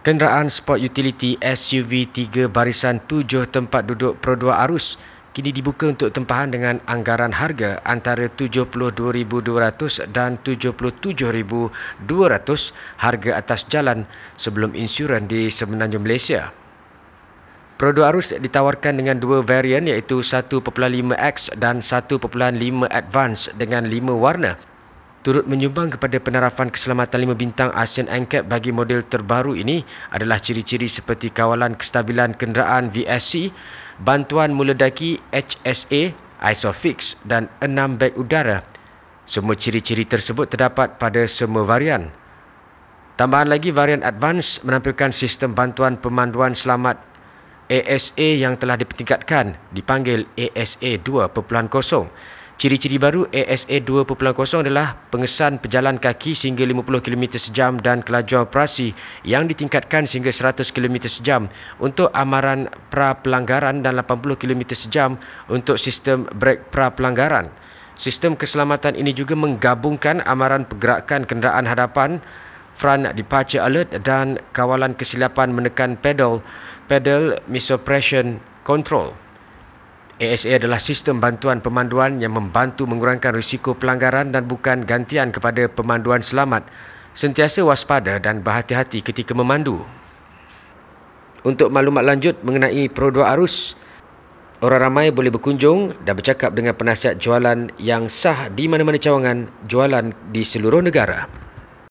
Kenderaan Sport Utility SUV 3 barisan 7 tempat duduk Pro 2 Arus kini dibuka untuk tempahan dengan anggaran harga antara $72,200 dan $77,200 harga atas jalan sebelum insurans di Semenanjung Malaysia. Pro 2 Arus ditawarkan dengan dua varian iaitu 1.5X dan 1.5 Advance dengan lima warna turut menyumbang kepada penarafan keselamatan lima bintang ASEAN NCAP bagi model terbaru ini adalah ciri-ciri seperti kawalan kestabilan kenderaan VSC, bantuan muledaki HSA, ISOFIX dan enam beg udara. Semua ciri-ciri tersebut terdapat pada semua varian. Tambahan lagi, varian Advance menampilkan sistem bantuan pemanduan selamat ASA yang telah dipertingkatkan dipanggil ASA 2.0. Ciri-ciri baru ASA 2.0 adalah pengesan pejalan kaki sehingga 50 km sejam dan kelajuan operasi yang ditingkatkan sehingga 100 km sejam untuk amaran pra-pelanggaran dan 80 km sejam untuk sistem brek pra-pelanggaran. Sistem keselamatan ini juga menggabungkan amaran pergerakan kenderaan hadapan, front departure alert dan kawalan kesilapan menekan pedal, pedal misopression control. ASA adalah sistem bantuan pemanduan yang membantu mengurangkan risiko pelanggaran dan bukan gantian kepada pemanduan selamat. Sentiasa waspada dan berhati-hati ketika memandu. Untuk maklumat lanjut mengenai produk arus, orang ramai boleh berkunjung dan bercakap dengan penasihat jualan yang sah di mana-mana cawangan jualan di seluruh negara.